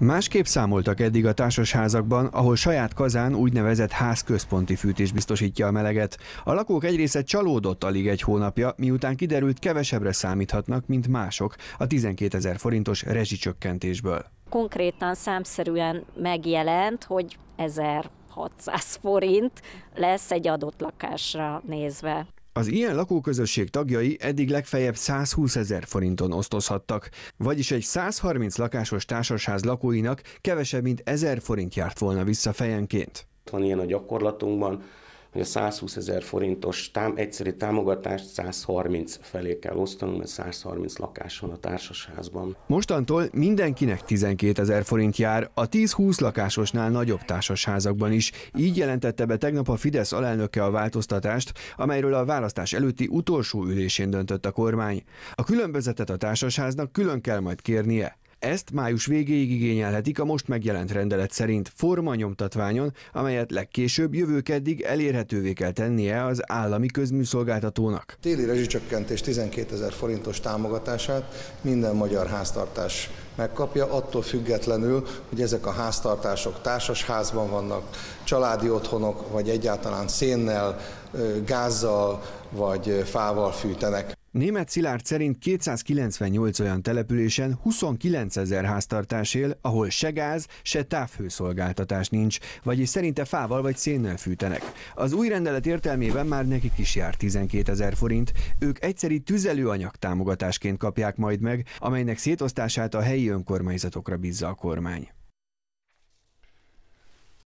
Másképp számoltak eddig a társasházakban, ahol saját kazán úgynevezett házközponti fűtés biztosítja a meleget. A lakók egy része csalódott alig egy hónapja, miután kiderült kevesebbre számíthatnak, mint mások a 12 ezer forintos rezsicsökkentésből. Konkrétan számszerűen megjelent, hogy 1600 forint lesz egy adott lakásra nézve. Az ilyen lakóközösség tagjai eddig legfeljebb 120 ezer forinton osztozhattak, vagyis egy 130 lakásos társasház lakóinak kevesebb mint 1000 forint járt volna vissza fejenként. Van ilyen a gyakorlatunkban, hogy a 120 ezer forintos tám, egyszerű támogatást 130 felé kell osztanunk, mert 130 lakás van a társasházban. Mostantól mindenkinek 12 ezer forint jár a 10-20 lakásosnál nagyobb társasházakban is. Így jelentette be tegnap a Fidesz alelnöke a változtatást, amelyről a választás előtti utolsó ülésén döntött a kormány. A különbözetet a társasháznak külön kell majd kérnie. Ezt május végéig igényelhetik a most megjelent rendelet szerint formanyomtatványon, amelyet legkésőbb jövő keddig elérhetővé kell tennie az állami közműszolgáltatónak. Téli rezsicsökkentés 12 ezer forintos támogatását minden magyar háztartás megkapja, attól függetlenül, hogy ezek a háztartások társasházban vannak, családi otthonok, vagy egyáltalán szénnel, gázzal, vagy fával fűtenek. Német Szilárd szerint 298 olyan településen 29 ezer háztartás él, ahol se gáz, se távhőszolgáltatás nincs, vagyis szerinte fával vagy szénnel fűtenek. Az új rendelet értelmében már nekik is jár 12 ezer forint, ők egyszeri tüzelőanyag támogatásként kapják majd meg, amelynek szétosztását a helyi önkormányzatokra bízza a kormány.